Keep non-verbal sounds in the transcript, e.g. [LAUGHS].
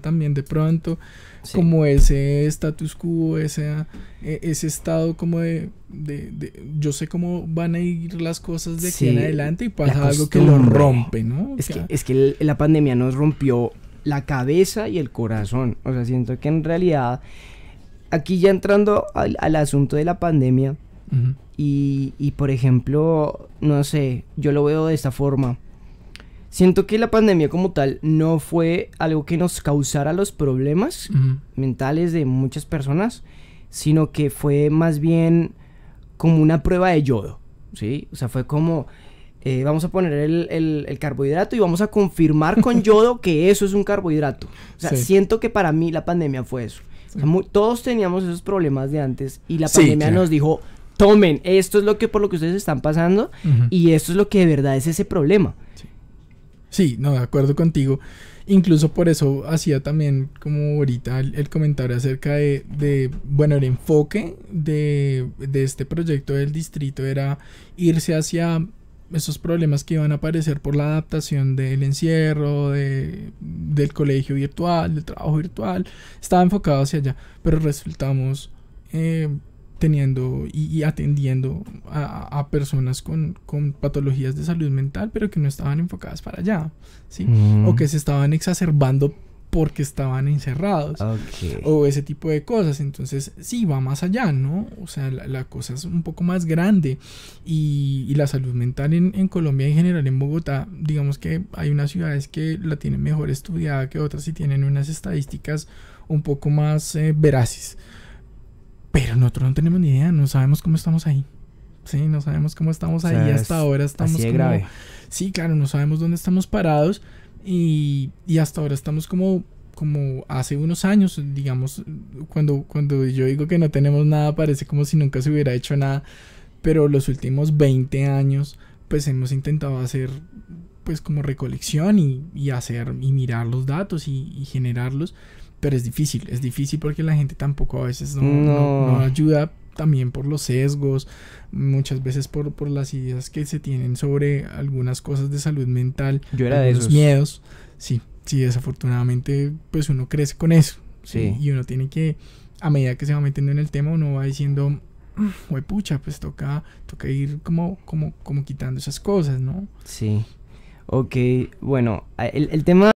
también de pronto, como ese status quo, ese, ese estado como de, yo sé cómo van a ir las cosas de aquí en adelante y pasa algo que lo rompe, ¿no? Es que, la pandemia nos rompió la cabeza y el corazón, o sea, siento que en realidad, aquí ya entrando al, asunto de la pandemia, y, y por ejemplo, no sé, yo lo veo de esta forma Siento que la pandemia como tal no fue algo que nos causara los problemas mentales de muchas personas, sino que fue más bien como una prueba de yodo, ¿sí? O sea, fue como, eh, vamos a poner el, carbohidrato y vamos a confirmar con [LAUGHS] yodo que eso es un carbohidrato. O sea, siento que para mí la pandemia fue eso. todos teníamos esos problemas de antes y la pandemia nos dijo, tomen, esto es lo que por lo que ustedes están pasando y esto es lo que de verdad es ese problema. Sí, no, de acuerdo contigo. Incluso por eso hacía también como ahorita el, comentario acerca de, bueno, el enfoque de, este proyecto del distrito era irse hacia esos problemas que iban a aparecer por la adaptación del encierro, de, del colegio virtual, del trabajo virtual, estaba enfocado hacia allá, pero resultamos eh, teniendo y, atendiendo a, personas con, patologías de salud mental, pero que no estaban enfocadas para allá, ¿sí? O mm. que se estaban exacerbando porque estaban encerrados ah, o ese tipo de cosas. Entonces, sí, va más allá, ¿no? O sea, la, cosa es un poco más grande y, la salud mental en, en, Colombia en general, en Bogotá, digamos que hay unas ciudades que la tienen mejor estudiada que otras y tienen unas estadísticas un poco más eh, veraces. Pero nosotros no tenemos ni idea, no sabemos cómo estamos ahí. Sí, no sabemos cómo estamos ahí y ahí hasta ahora. Estamos grave. Sí, claro, no sabemos dónde estamos parados y, y hasta ahora estamos como como hace unos años, digamos, cuando, cuando yo digo que no tenemos nada, parece como si nunca se hubiera hecho nada, pero los últimos 20 años, pues hemos intentado hacer, pues como recolección y, y hacer, y mirar los datos y, y generarlos. Pero es difícil, es difícil porque la gente tampoco a veces no, ayuda también por los sesgos, muchas veces por, las ideas que se tienen sobre algunas cosas de salud mental, Yo era de esos miedos. Sí, sí, desafortunadamente pues uno crece con eso. Sí. Y uno tiene que, a medida que se va metiendo en el tema, uno va diciendo, huepucha mm, pues toca, toca ir como, como, como quitando esas cosas, ¿no? Sí. Ok, bueno, el, el tema